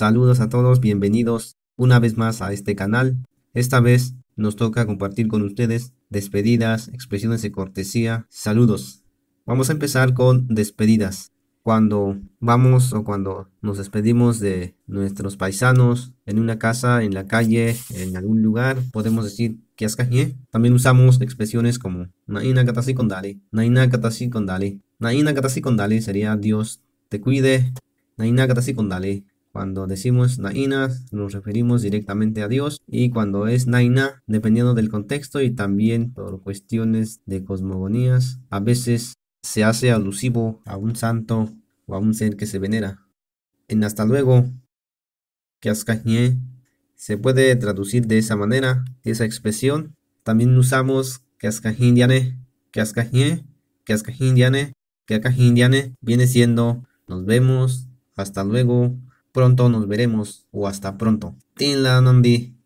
Saludos a todos, bienvenidos una vez más a este canal. Esta vez nos toca compartir con ustedes despedidas, expresiones de cortesía, saludos. Vamos a empezar con despedidas. Cuando vamos o cuando nos despedimos de nuestros paisanos en una casa, en la calle, en algún lugar, podemos decir que También usamos expresiones como naina katasi kondale, naina katasi kondale. Naina katasi sería Dios te cuide, naina katasi cuando decimos Naina, nos referimos directamente a Dios y cuando es Naina, dependiendo del contexto y también por cuestiones de cosmogonías, a veces se hace alusivo a un santo o a un ser que se venera. En hasta luego, Kiaskajñe, se puede traducir de esa manera, esa expresión. También usamos Kiaskajindiane, Kiaskajñe, Kiaskajindiane, Kiaskajindiane, viene siendo nos vemos, hasta luego, Pronto nos veremos o hasta pronto. la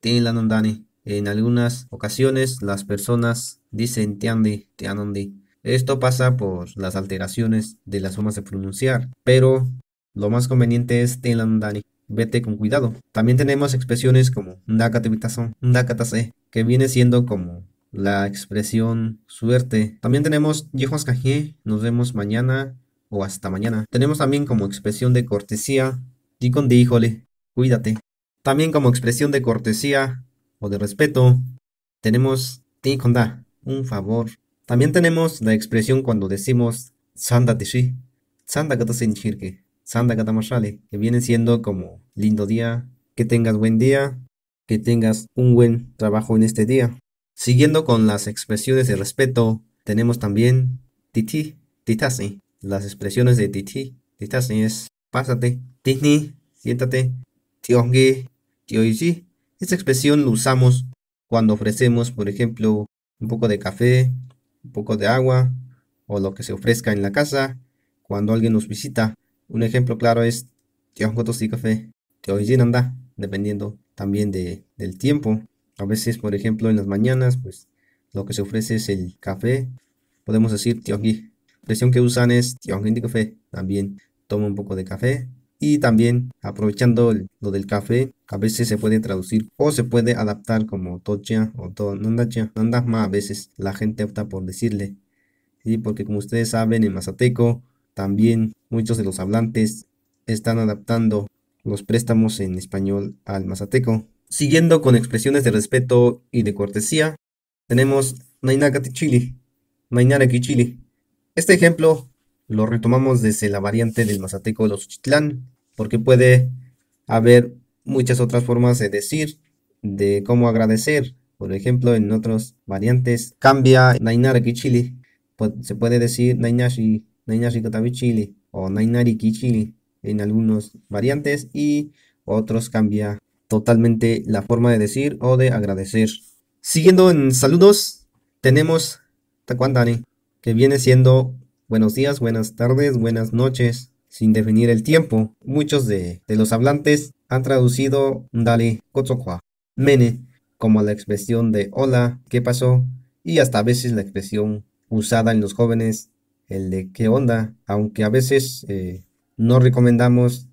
Tinlanandani. En algunas ocasiones las personas dicen Tiandi, Tianandi. Esto pasa por las alteraciones de las formas de pronunciar, pero lo más conveniente es andani Vete con cuidado. También tenemos expresiones como Ndakatevitason, Ndakatase, que viene siendo como la expresión suerte. También tenemos nos vemos mañana o hasta mañana. Tenemos también como expresión de cortesía Deacon híjole, cuídate. También como expresión de cortesía o de respeto, tenemos ti un favor. También tenemos la expresión cuando decimos Sanda Tishi, Sanda Katasinchirke, Sanda que viene siendo como lindo día, que tengas buen día, que tengas un buen trabajo en este día. Siguiendo con las expresiones de respeto, tenemos también Titi, Titasi, las expresiones de Titi. Titasi es Pásate, Disney, siéntate, Tiongue, Tioishi. Esta expresión la usamos cuando ofrecemos, por ejemplo, un poco de café, un poco de agua o lo que se ofrezca en la casa cuando alguien nos visita. Un ejemplo claro es Tiongo Tosi Café, Tioishi Nanda, dependiendo también de, del tiempo. A veces, por ejemplo, en las mañanas, pues lo que se ofrece es el café. Podemos decir Tiongi. La expresión que usan es Tiongi café también toma un poco de café y también aprovechando lo del café, a veces se puede traducir o se puede adaptar como tocha o to nandacha, más a veces la gente opta por decirle, ¿sí? porque como ustedes saben en mazateco también muchos de los hablantes están adaptando los préstamos en español al mazateco. Siguiendo con expresiones de respeto y de cortesía, tenemos Nainagati Chili, Chili. Este ejemplo lo retomamos desde la variante del mazateco de los Chitlán, porque puede haber muchas otras formas de decir, de cómo agradecer. Por ejemplo, en otras variantes cambia nainari Kichili. Se puede decir Nainashi, Nainashi o Nainari Kichili en algunas variantes y otros cambia totalmente la forma de decir o de agradecer. Siguiendo en saludos, tenemos Takwandani, que viene siendo buenos días, buenas tardes, buenas noches, sin definir el tiempo. Muchos de, los hablantes han traducido dale Kotsokwa, Mene, como la expresión de hola, ¿qué pasó? Y hasta a veces la expresión usada en los jóvenes, el de qué onda, aunque a veces eh, no recomendamos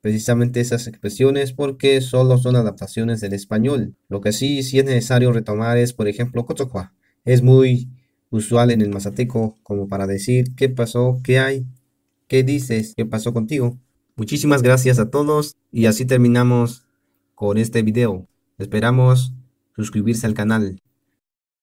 precisamente esas expresiones porque solo son adaptaciones del español. Lo que sí, sí es necesario retomar es, por ejemplo, Kotsokwa. Es muy usual en el mazateco, como para decir qué pasó, qué hay, qué dices, qué pasó contigo. Muchísimas gracias a todos y así terminamos con este video. Esperamos suscribirse al canal.